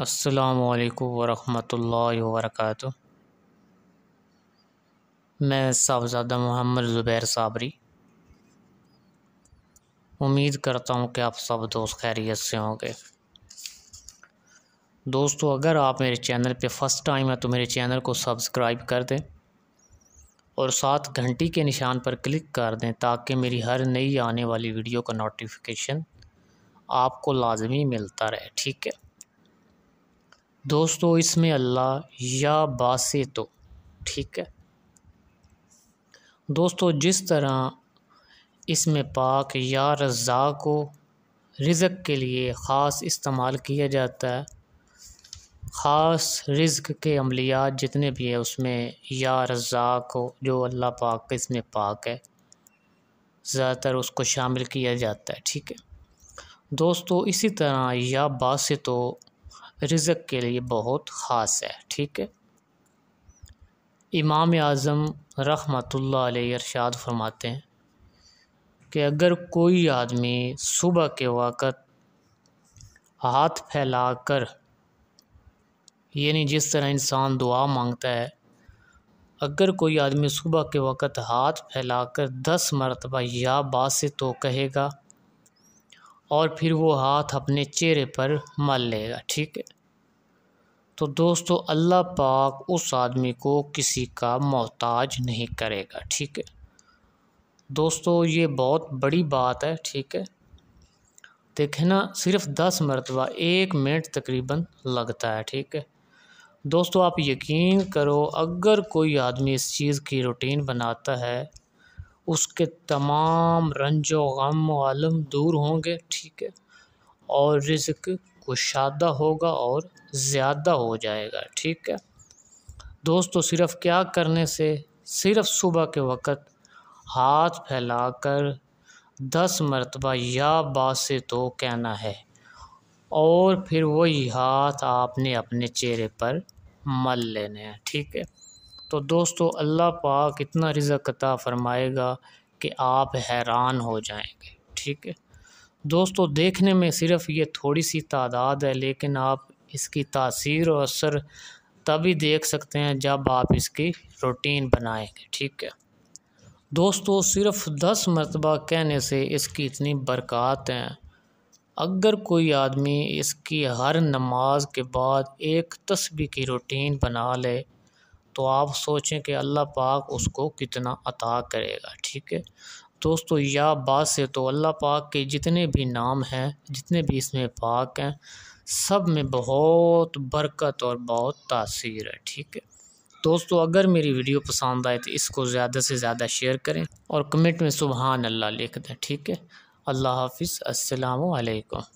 असलकम वरहमल वरक मैं साहबजादा मोहम्मद ज़ुबैर साबरी उम्मीद करता हूँ कि आप सब दोस्त खैरियत से होंगे दोस्तों अगर आप मेरे चैनल पे फर्स्ट टाइम है तो मेरे चैनल को सब्सक्राइब कर दें और साथ घंटी के निशान पर क्लिक कर दें ताकि मेरी हर नई आने वाली वीडियो का नोटिफिकेशन आपको लाजमी मिलता रहे ठीक है दोस्तों इसमें अल्लाह या बासे तो ठीक है दोस्तों जिस तरह इसमें पाक या रज़ा को रिज़क के लिए ख़ास इस्तेमाल किया जाता है ख़ास रिज़क के अमलियात जितने भी हैं उसमें या रज़ा को जो अल्लाह पाक का इसमें पाक है ज़्यादातर उसको शामिल किया जाता है ठीक है दोस्तों इसी तरह या बासे तो रिज़क के लिए बहुत ख़ास है ठीक है इमाम आज़म रहमतुल्लाह अलैहि इरशाद फरमाते हैं कि अगर कोई आदमी सुबह के वक़्त हाथ फैलाकर यानी जिस तरह इंसान दुआ मांगता है अगर कोई आदमी सुबह के वक़्त हाथ फैलाकर दस मरतबा या बात से तो कहेगा और फिर वो हाथ अपने चेहरे पर मल लेगा ठीक है तो दोस्तों अल्लाह पाक उस आदमी को किसी का मोहताज नहीं करेगा ठीक है दोस्तों ये बहुत बड़ी बात है ठीक है देखे ना सिर्फ दस मरतबा एक मिनट तकरीबन लगता है ठीक है दोस्तों आप यकीन करो अगर कोई आदमी इस चीज़ की रूटीन बनाता है उसके तमाम रंजो गम व दूर होंगे ठीक है और रिज़्क कुशादा होगा और ज़्यादा हो जाएगा ठीक है दोस्तों सिर्फ़ क्या करने से सिर्फ़ सुबह के वक़्त हाथ फैलाकर दस मरतबा या से तो कहना है और फिर वही हाथ आपने अपने चेहरे पर मल लेने हैं ठीक है तो दोस्तों अल्लाह पाक इतना रिज़क अता फ़रमाएगा कि आप हैरान हो जाएंगे ठीक है दोस्तों देखने में सिर्फ़ ये थोड़ी सी तादाद है लेकिन आप इसकी तासीर और असर तभी देख सकते हैं जब आप इसकी रूटीन बनाएंगे ठीक है दोस्तों सिर्फ दस मरतबा कहने से इसकी इतनी बरक़ात हैं अगर कोई आदमी इसकी हर नमाज के बाद एक तस्बी की रूटीन बना ले तो आप सोचें कि अल्लाह पाक उसको कितना अता करेगा ठीक है दोस्तों या बात से तो अल्लाह पाक के जितने भी नाम हैं जितने भी इसमें पाक हैं सब में बहुत बरकत और बहुत तासीर है ठीक है दोस्तों अगर मेरी वीडियो पसंद आए तो इसको ज़्यादा से ज़्यादा शेयर करें और कमेंट में सुबहान अल्लाह लिख दें ठीक है अल्लाह हाफिज़ असलकम